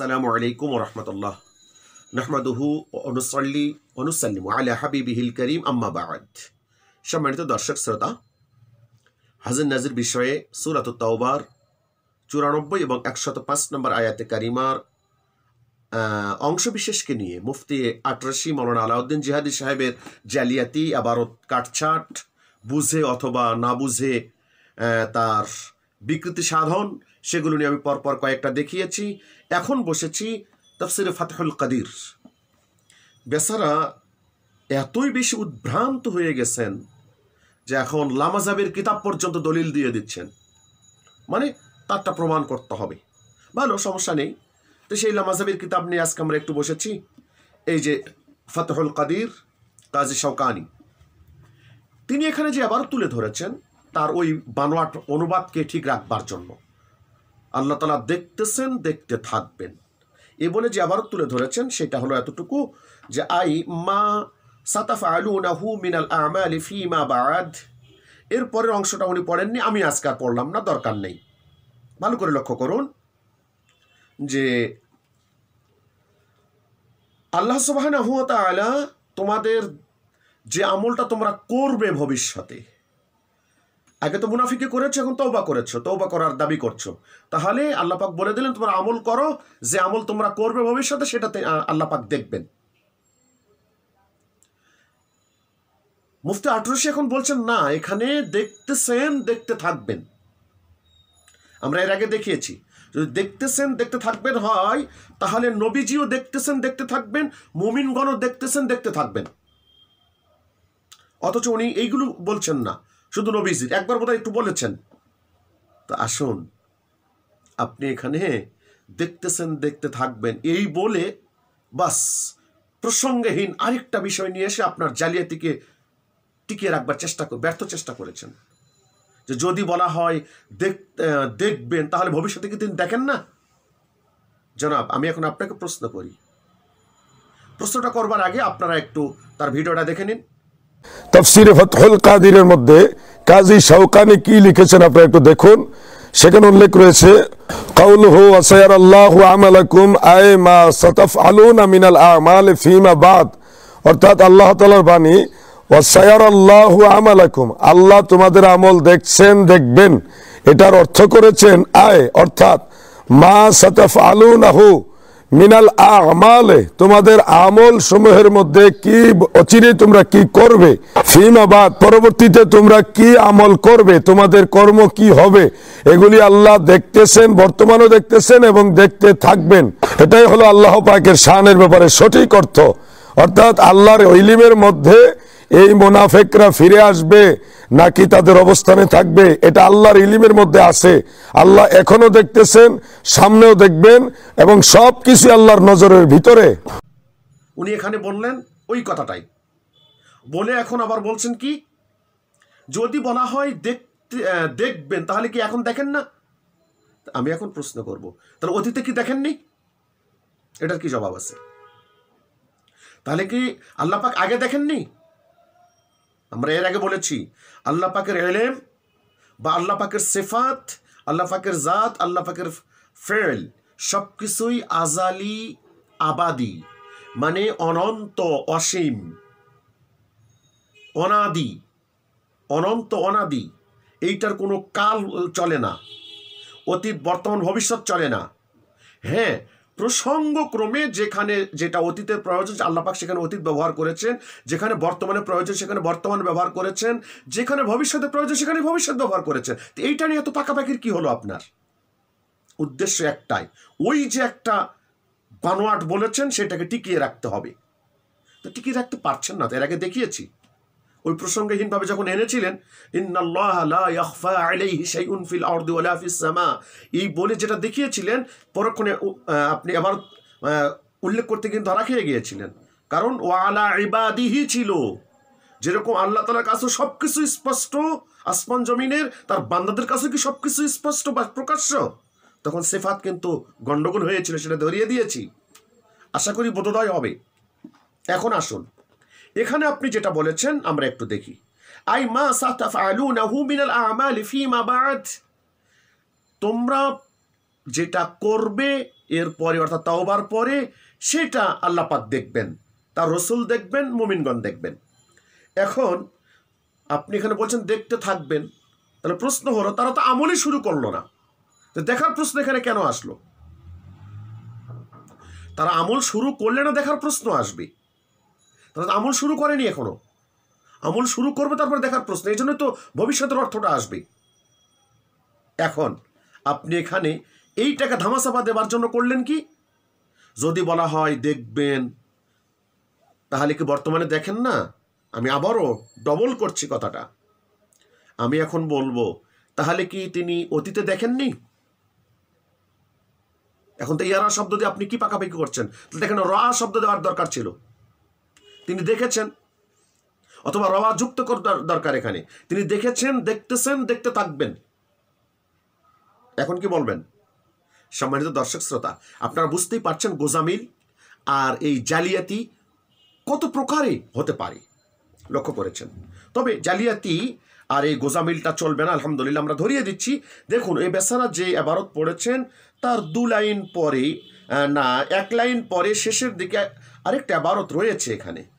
সালামু আলাইকুম রহমতুল্লাহ নাহমাদুহু অনুসল্লি অনুসাল্লিম আলা হাবিবিহিল করিম আম্মা বাদ সম্মানিত দর্শক শ্রোতা হাজির নাজির বিষয়ে সুরাত তাওবার চুরানব্বই এবং একশত পাঁচ নম্বর আয়াতে কারিমার অংশবিশেষকে নিয়ে মুফতি আটরাশি মৌলানা আলাউদ্দিন জিহাদি সাহেবের জালিয়াতি আবার কাটছাট বুঝে অথবা না বুঝে তার বিকৃতি সাধন সেগুলো নিয়ে আমি পরপর কয়েকটা দেখিয়েছি এখন বসেছি তফসিরে ফাতহুল কাদির বেসারা এতই বেশি উদ্ভ্রান্ত হয়ে গেছেন যে এখন লামাজাবের কিতাব পর্যন্ত দলিল দিয়ে দিচ্ছেন মানে তারটা প্রমাণ করতে হবে ভালো সমস্যা নেই তো সেই লামাজাবের কিতাব নিয়ে আজকে আমরা একটু বসেছি এই যে ফতেহুল কাদির কাজী শওকানি তিনি এখানে যে আবার তুলে ধরেছেন তার ওই বানোয়াট অনুবাদকে ঠিক রাখবার জন্য আল্লাহ তালা দেখতেছেন দেখতে থাকবেন এ বলে যে আবার তুলে ধরেছেন সেটা হলো এতটুকু যে আই মা সাতাফ আলু নাহু মিনাল আলি ফি মা বাদ এর পরের অংশটা উনি পড়েননি আমি আজকে আর পড়লাম না দরকার নেই ভালো করে লক্ষ্য করুন যে আল্লাহ সুবাহ তোমাদের যে আমলটা তোমরা করবে ভবিষ্যতে আগে তো মুনাফিকে করেছো এখন তৌবা করেছো তৌবা করার দাবি করছো তাহলে আল্লাপাক বলে দিলেন তোমরা আমল করো যে আমল তোমরা করবে ভবিষ্যতে সেটাতে আল্লাপাক দেখবেন মুফতি আঠারোশি এখন বলছেন না এখানে দেখতেছেন দেখতে থাকবেন আমরা এর আগে দেখিয়েছি যদি দেখতেছেন দেখতে থাকবেন হয় তাহলে নবীজিও দেখতেছেন দেখতে থাকবেন মুমিনগণও দেখতেছেন দেখতে থাকবেন অথচ উনি এইগুলো বলছেন না শুধু নবীজির একবার বোধহয় একটু বলেছেন তো আসুন আপনি এখানে দেখতেছেন দেখতে থাকবেন এই বলে বাস প্রসঙ্গহীন আরেকটা বিষয় নিয়ে এসে আপনার জালিয়াতিকে টিকিয়ে রাখবার চেষ্টা ব্যর্থ চেষ্টা করেছেন যে যদি বলা হয় দেখ দেখবেন তাহলে ভবিষ্যতে কি তিনি দেখেন না জনাব আমি এখন আপনাকে প্রশ্ন করি প্রশ্নটা করবার আগে আপনারা একটু তার ভিডিওটা দেখে নিন তফসিরে ফতহুল কাদিরের মধ্যে কাজী শৌকানি কি লিখেছেন আপনারা একটু দেখুন সেখানে উল্লেখ রয়েছে কাউল হু আসায়ার আল্লাহ আমালাকুম আয় মা সতফ আলুন আমিনাল আমাল ফিমা বাদ অর্থাৎ আল্লাহ তালার বাণী ওয়াসায়ার আল্লাহ আমালাকুম আল্লাহ তোমাদের আমল দেখছেন দেখবেন এটার অর্থ করেছেন আয় অর্থাৎ মা সতফ আলু নাহু মিনাল আমালে তোমাদের আমল সমূহের মধ্যে কি অচিরে তোমরা কি করবে ফিমাবাদ পরবর্তীতে তোমরা কি আমল করবে তোমাদের কর্ম কি হবে এগুলি আল্লাহ দেখতেছেন বর্তমানও দেখতেছেন এবং দেখতে থাকবেন এটাই হলো আল্লাহ পাকের শানের ব্যাপারে সঠিক অর্থ অর্থাৎ আল্লাহর ইলিমের মধ্যে এই মোনাফেকরা ফিরে আসবে নাকি তাদের অবস্থানে থাকবে এটা আল্লাহর ইলিমের মধ্যে আছে আল্লাহ এখনো দেখতেছেন সামনেও দেখবেন এবং সব কিছু আল্লাহর নজরের ভিতরে উনি এখানে বললেন ওই কথাটাই বলে এখন আবার বলছেন কি যদি বলা হয় দেখতে দেখবেন তাহলে কি এখন দেখেন না আমি এখন প্রশ্ন করব তাহলে অতীতে কি দেখেননি এটার কি জবাব আছে তাহলে কি আল্লাপাক আগে দেখেননি আমরা এর আগে বলেছি আল্লাহ পাকের এলেম বা আল্লাহ পাকের সেফাত আল্লাহ পাকের জাত আল্লাহ পাকের ফেল সব কিছুই আজালি আবাদি মানে অনন্ত অসীম অনাদি অনন্ত অনাদি এইটার কোনো কাল চলে না অতীত বর্তমান ভবিষ্যৎ চলে না হ্যাঁ প্রসঙ্গক্রমে যেখানে যেটা অতীতের প্রয়োজন আল্লাপাক সেখানে অতীত ব্যবহার করেছেন যেখানে বর্তমানে প্রয়োজন সেখানে বর্তমান ব্যবহার করেছেন যেখানে ভবিষ্যতে প্রয়োজন সেখানে ভবিষ্যৎ ব্যবহার করেছেন তো এইটা নিয়ে এত পাকাপাকির কী হলো আপনার উদ্দেশ্য একটাই ওই যে একটা বানোয়াট বলেছেন সেটাকে টিকিয়ে রাখতে হবে তো টিকিয়ে রাখতে পারছেন না তো এর আগে দেখিয়েছি ওই প্রসঙ্গহীনভাবে যখন এনেছিলেন এই বলে যেটা দেখিয়েছিলেন পরক্ষণে আপনি আবার উল্লেখ করতে কিন্তু ধরা খেয়ে গিয়েছিলেন কারণ ও আলা ইবাদিহি ছিল যেরকম আল্লাহ তালার কাছে সব কিছু স্পষ্ট আসমান জমিনের তার বান্দাদের কাছে কি সব কিছু স্পষ্ট বা প্রকাশ্য তখন সেফাত কিন্তু গণ্ডগোল হয়েছিল সেটা ধরিয়ে দিয়েছি আশা করি বোধোদয় হবে এখন আসুন এখানে আপনি যেটা বলেছেন আমরা একটু দেখি আই মা সাতাফ তোমরা যেটা করবে এর পরে অর্থাৎ তাওবার পরে সেটা আল্লাপাক দেখবেন তার রসুল দেখবেন মোমিনগণ দেখবেন এখন আপনি এখানে বলছেন দেখতে থাকবেন তাহলে প্রশ্ন হলো তারা তো আমলই শুরু করলো না তো দেখার প্রশ্ন এখানে কেন আসলো তারা আমল শুরু করলে না দেখার প্রশ্ন আসবে তাহলে আমল শুরু করেনি এখনও আমল শুরু করবে তারপর দেখার প্রশ্ন এই জন্য তো ভবিষ্যতের অর্থটা আসবে এখন আপনি এখানে এই টাকা ধামাচাপা দেবার জন্য করলেন কি যদি বলা হয় দেখবেন তাহলে কি বর্তমানে দেখেন না আমি আবারও ডবল করছি কথাটা আমি এখন বলবো তাহলে কি তিনি অতীতে দেখেননি এখন তো ইয়ারা শব্দ দিয়ে আপনি কি পাকাপাকি করছেন তাহলে এখানে রা শব্দ দেওয়ার দরকার ছিল তিনি দেখেছেন অথবা রবা যুক্ত দরকার এখানে তিনি দেখেছেন দেখতেছেন দেখতে থাকবেন এখন কি বলবেন সম্মানিত দর্শক শ্রোতা আপনারা বুঝতেই পারছেন গোজামিল আর এই জালিয়াতি কত প্রকারে হতে পারে লক্ষ্য করেছেন তবে জালিয়াতি আর এই গোজামিলটা চলবে না আলহামদুলিল্লাহ আমরা ধরিয়ে দিচ্ছি দেখুন এই বেসারা যে এবারত পড়েছেন তার দু লাইন পরে না এক লাইন পরে শেষের দিকে আরেকটা এবারত রয়েছে এখানে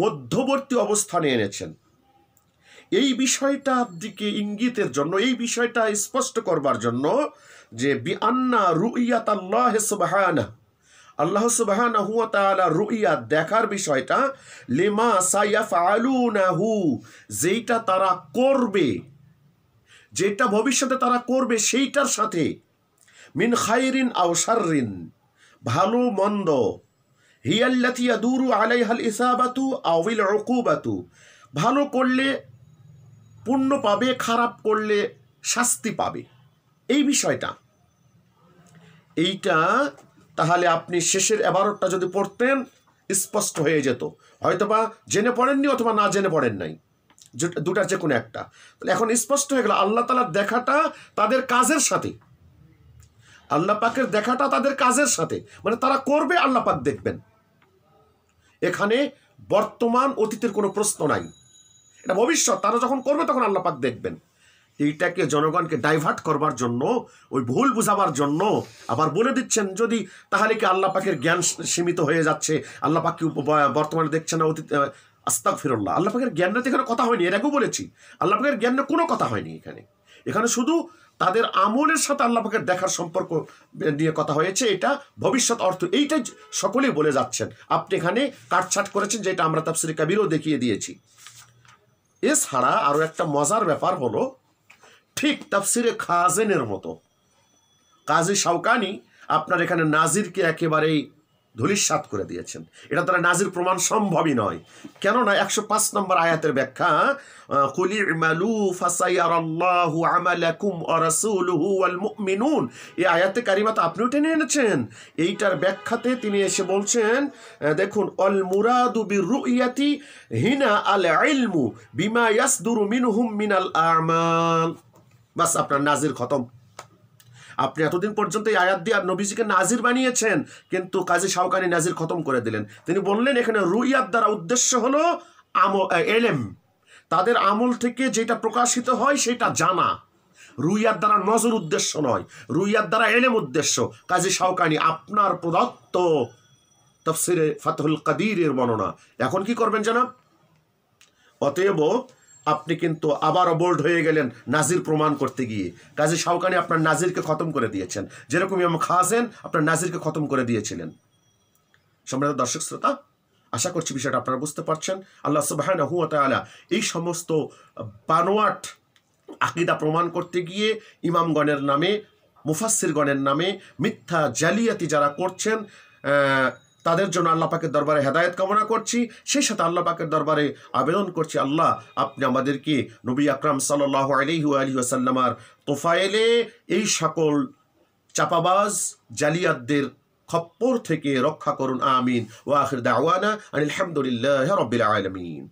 মধ্যবর্তী অবস্থানে এনেছেন এই বিষয়টা দিকে ইঙ্গিতের জন্য এই বিষয়টা স্পষ্ট করবার জন্য যে বিআন্না রুইয়াত আল্লাহ সুবাহানা আল্লাহ সুবাহানা হুয়া তালা রুইয়া দেখার বিষয়টা লেমা না হু যেইটা তারা করবে যেটা ভবিষ্যতে তারা করবে সেইটার সাথে মিন খাইরিন আও সাররিন ভালো মন্দ হিয়াল্লাথি ইয়াদুরু আলাইহাল ইসাবাতু আউিল অকুবাতু ভালো করলে পুণ্য পাবে খারাপ করলে শাস্তি পাবে এই বিষয়টা এইটা তাহলে আপনি শেষের এবারটা যদি পড়তেন স্পষ্ট হয়ে যেত হয়তোবা জেনে পড়েননি অথবা না জেনে পড়েন নাই দুটার যে কোনো একটা এখন স্পষ্ট হয়ে গেল আল্লাহ তালার দেখাটা তাদের কাজের সাথে আল্লাহ পাকের দেখাটা তাদের কাজের সাথে মানে তারা করবে আল্লাহ পাক দেখবেন এখানে বর্তমান অতীতের কোনো প্রশ্ন নাই এটা ভবিষ্যৎ তারা যখন করবে তখন আল্লাপাক দেখবেন এইটাকে জনগণকে ডাইভার্ট করবার জন্য ওই ভুল বুঝাবার জন্য আবার বলে দিচ্ছেন যদি তাহলে কি আল্লাহ জ্ঞান সীমিত হয়ে যাচ্ছে আল্লাহ উপ বর্তমানে দেখছে না অতীত আস্তাক ফিরল্লা আল্লাহ পাখের জ্ঞান নিয়ে এখানে কথা হয়নি এর আগেও বলেছি আল্লাহ পাখের জ্ঞান নিয়ে কোনো কথা হয়নি এখানে এখানে শুধু তাদের আমলের সাথে আল্লাহকে দেখার সম্পর্ক নিয়ে কথা হয়েছে এটা ভবিষ্যৎ অর্থ এইটাই সকলেই বলে যাচ্ছেন আপনি এখানে কাটছাট করেছেন যেটা আমরা তাফসির কাবিরও দেখিয়ে দিয়েছি এছাড়া আরও একটা মজার ব্যাপার হলো ঠিক তাফসিরে খাজেনের মতো কাজী শাউকানি আপনার এখানে নাজিরকে একেবারেই ধুলিস্বাত করে দিয়েছেন এটা তারা নাজির প্রমাণ সম্ভবই নয় কেননা একশো পাঁচ নম্বর আয়াতের ব্যাখ্যা কুলি ইমালু ফাসাইয়ারাল্লাহু আমালাকুম ওয়া রাসূলুহু ওয়াল মুমিনুন এই আয়াতে কারিমাত আপনিও টেনে এনেছেন এইটার ব্যাখ্যাতে তিনি এসে বলছেন দেখুন অল মুরাদু বিরুইয়াতি হিনা আল আইলমু বিমা ইয়াসদুরু হুম মিনাল আমাল বাস আপনার নাজির খতম আপনি এতদিন পর্যন্ত এই আয়াত দিয়ে নবীজিকে নাজির বানিয়েছেন কিন্তু কাজী সাউকানি নাজির খতম করে দিলেন তিনি বললেন এখানে রুইয়াত দ্বারা উদ্দেশ্য হল আম এলেম তাদের আমল থেকে যেটা প্রকাশিত হয় সেটা জানা রুইয়ার দ্বারা নজর উদ্দেশ্য নয় রুইয়ার দ্বারা এলেম উদ্দেশ্য কাজী সাউকানি আপনার প্রদত্ত তফসিরে ফাতহুল কাদিরের বর্ণনা এখন কি করবেন জানা অতএব আপনি কিন্তু আবারও বোল্ড হয়ে গেলেন নাজির প্রমাণ করতে গিয়ে কাজী শাহকানি আপনার নাজিরকে খতম করে দিয়েছেন যেরকম ইমাম খাসেন আপনার নাজিরকে খতম করে দিয়েছিলেন সম্রাট দর্শক শ্রোতা আশা করছি বিষয়টা আপনারা বুঝতে পারছেন আল্লাহ সুবাহ এই সমস্ত বানোয়াট আকিদা প্রমাণ করতে গিয়ে ইমামগণের নামে মুফাসিরগণের নামে মিথ্যা জালিয়াতি যারা করছেন তাদের জন্য আল্লাহ পাকের দরবারে হেদায়ত কামনা করছি সেই সাথে আল্লাহ পাকের দরবারে আবেদন করছি আল্লাহ আপনি আমাদেরকে নবী আকরাম সাল্লাহ আলহি আলহি আসাল্লামার তোফায়েলে এই সকল চাপাবাজ জালিয়াতদের খপ্পর থেকে রক্ষা করুন আমিন ওয়াহির দাওয়ানা আলহামদুলিল্লাহ রবিল আলমিন